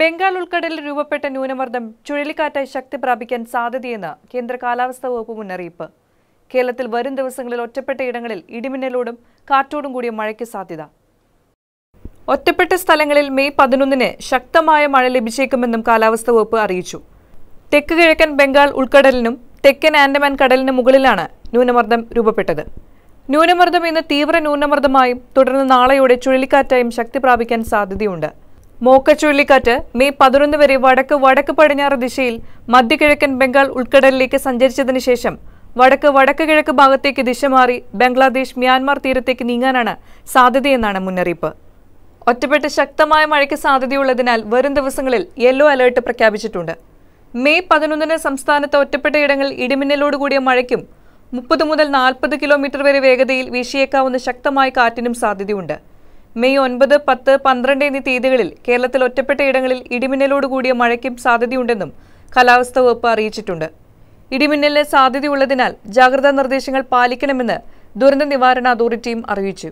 ബംഗാൾ ഉൾക്കടലിൽ രൂപപ്പെട്ട ന്യൂനമർദ്ദം ചുഴലിക്കാറ്റായി ശക്തി പ്രാപിക്കാൻ സാധ്യതയെന്ന് കേന്ദ്ര കാലാവസ്ഥാ വകുപ്പ് മുന്നറിയിപ്പ് കേരളത്തിൽ വരും ദിവസങ്ങളിൽ ഒറ്റപ്പെട്ട ഇടങ്ങളിൽ ഇടിമിന്നലോടും കാറ്റോടും കൂടിയ മഴയ്ക്ക് സാധ്യത ഒറ്റപ്പെട്ട സ്ഥലങ്ങളിൽ മെയ് പതിനൊന്നിന് ശക്തമായ മഴ ലഭിച്ചേക്കുമെന്നും കാലാവസ്ഥാ വകുപ്പ് അറിയിച്ചു തെക്ക് കിഴക്കൻ ബംഗാൾ ഉൾക്കടലിനും തെക്കൻ ആൻഡമാൻ കടലിനും മുകളിലാണ് ന്യൂനമർദ്ദം രൂപപ്പെട്ടത് ന്യൂനമർദ്ദം ഇന്ന് തീവ്ര ന്യൂനമർദ്ദമായും തുടർന്ന് നാളെയോടെ ചുഴലിക്കാറ്റായും ശക്തി പ്രാപിക്കാൻ സാധ്യതയുണ്ട് മോക്ക ചുഴലിക്കാറ്റ് മെയ് പതിനൊന്ന് വരെ വടക്ക് വടക്ക് പടിഞ്ഞാറ് ദിശയിൽ മധ്യകിഴക്കൻ ബംഗാൾ ഉൾക്കടലിലേക്ക് സഞ്ചരിച്ചതിന് ശേഷം വടക്ക് വടക്ക് കിഴക്ക് ഭാഗത്തേക്ക് ദിശ മാറി ബംഗ്ലാദേശ് മ്യാൻമാർ തീരത്തേക്ക് നീങ്ങാനാണ് സാധ്യതയെന്നാണ് മുന്നറിയിപ്പ് ഒറ്റപ്പെട്ട് ശക്തമായ മഴയ്ക്ക് സാധ്യതയുള്ളതിനാൽ വരും ദിവസങ്ങളിൽ യെല്ലോ അലേർട്ട് പ്രഖ്യാപിച്ചിട്ടുണ്ട് മെയ് പതിനൊന്നിന് സംസ്ഥാനത്ത് ഒറ്റപ്പെട്ട ഇടങ്ങളിൽ ഇടിമിന്നലോടുകൂടിയ മഴയ്ക്കും മുപ്പത് മുതൽ നാൽപ്പത് കിലോമീറ്റർ വരെ വേഗതയിൽ വീശിയേക്കാവുന്ന ശക്തമായ കാറ്റിനും സാധ്യതയുണ്ട് മെയ് ഒൻപത് പത്ത് പന്ത്രണ്ട് എന്നീ തീയതികളിൽ കേരളത്തിൽ ഒറ്റപ്പെട്ടയിടങ്ങളിൽ ഇടിമിന്നലോടുകൂടിയ മഴയ്ക്കും സാധ്യതയുണ്ടെന്നും കാലാവസ്ഥാ വകുപ്പ് അറിയിച്ചിട്ടുണ്ട് ഇടിമിന്നലിന് സാധ്യതയുള്ളതിനാൽ ജാഗ്രതാ നിർദ്ദേശങ്ങൾ പാലിക്കണമെന്ന് ദുരന്ത നിവാരണ അതോറിറ്റിയും അറിയിച്ചു